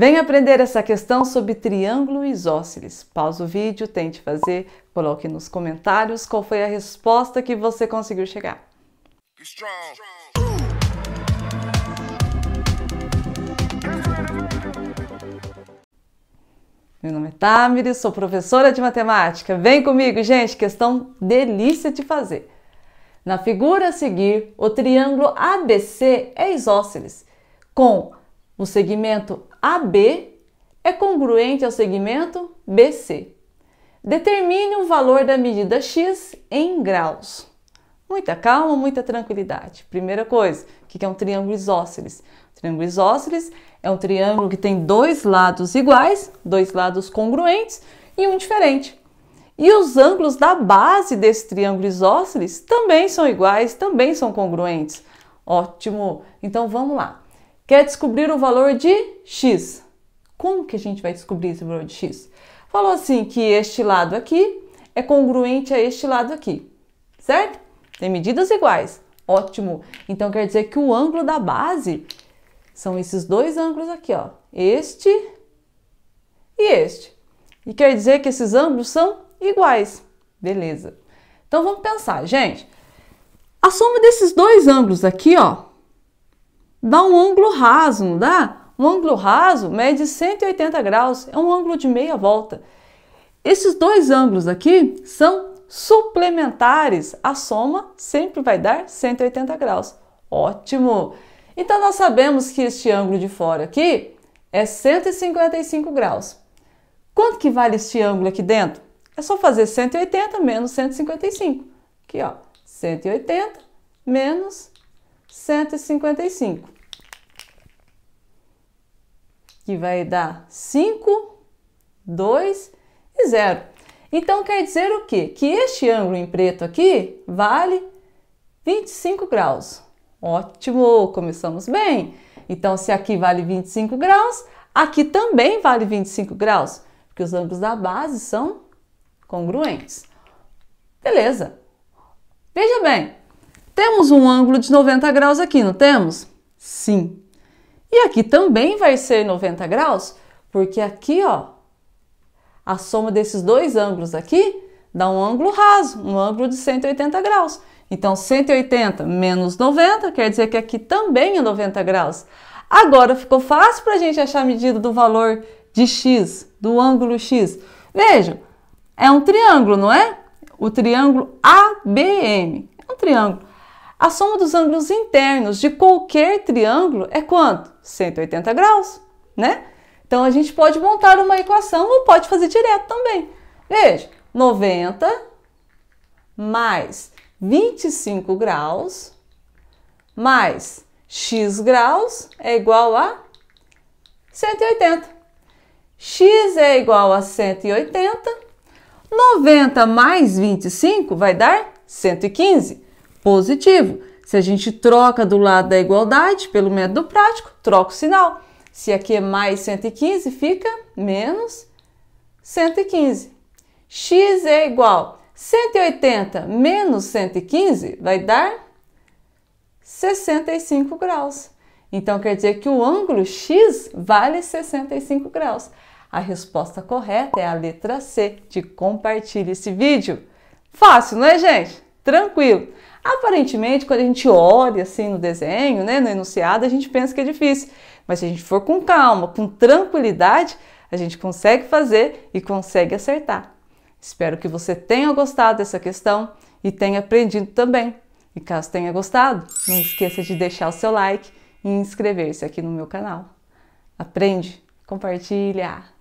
Venha aprender essa questão sobre triângulo isósceles. Pause o vídeo, tente fazer, coloque nos comentários qual foi a resposta que você conseguiu chegar. Meu nome é Tamires, sou professora de matemática. Vem comigo, gente, questão delícia de fazer. Na figura a seguir, o triângulo ABC é isósceles, com o segmento AB é congruente ao segmento BC. Determine o valor da medida x em graus. Muita calma, muita tranquilidade. Primeira coisa, o que é um triângulo isósceles? O triângulo isósceles é um triângulo que tem dois lados iguais, dois lados congruentes e um diferente. E os ângulos da base desse triângulo isósceles também são iguais, também são congruentes. Ótimo! Então vamos lá. Quer descobrir o valor de x? Como que a gente vai descobrir esse valor de x? Falou assim que este lado aqui é congruente a este lado aqui, certo? Tem medidas iguais. Ótimo. Então quer dizer que o ângulo da base são esses dois ângulos aqui, ó. Este e este. E quer dizer que esses ângulos são iguais. Beleza. Então vamos pensar, gente. A soma desses dois ângulos aqui, ó, dá um ângulo raso, não dá? Um ângulo raso mede 180 graus, é um ângulo de meia volta. Esses dois ângulos aqui são suplementares, a soma sempre vai dar 180 graus. Ótimo! Então nós sabemos que este ângulo de fora aqui é 155 graus. Quanto que vale este ângulo aqui dentro? É só fazer 180 menos 155. Aqui, ó, 180 menos 155, que vai dar 5, 2 e 0. Então quer dizer o quê? Que este ângulo em preto aqui vale 25 graus. Ótimo, começamos bem. Então se aqui vale 25 graus, aqui também vale 25 graus, porque os ângulos da base são congruentes. Beleza. Veja bem, temos um ângulo de 90 graus aqui, não temos? Sim. E aqui também vai ser 90 graus, porque aqui, ó, a soma desses dois ângulos aqui dá um ângulo raso, um ângulo de 180 graus. Então, 180 menos 90 quer dizer que aqui também é 90 graus. Agora ficou fácil para a gente achar a medida do valor de x, do ângulo x. Vejam, é um triângulo, não é? O triângulo ABM. É um triângulo. A soma dos ângulos internos de qualquer triângulo é quanto? 180 graus, né? Então a gente pode montar uma equação ou pode fazer direto também. Veja, 90 mais 25 graus mais x graus é igual a 180. x é igual a 180. 90 mais 25 vai dar 115 positivo. Se a gente troca do lado da igualdade pelo método prático, troca o sinal. Se aqui é mais 115, fica menos 115. x é igual 180 menos 115 vai dar 65 graus. Então quer dizer que o ângulo x vale 65 graus. A resposta correta é a letra C de compartilhe esse vídeo. Fácil, não é, gente? tranquilo. Aparentemente, quando a gente olha assim no desenho, né, no enunciado, a gente pensa que é difícil. Mas se a gente for com calma, com tranquilidade, a gente consegue fazer e consegue acertar. Espero que você tenha gostado dessa questão e tenha aprendido também. E caso tenha gostado, não esqueça de deixar o seu like e inscrever-se aqui no meu canal. Aprende, compartilha!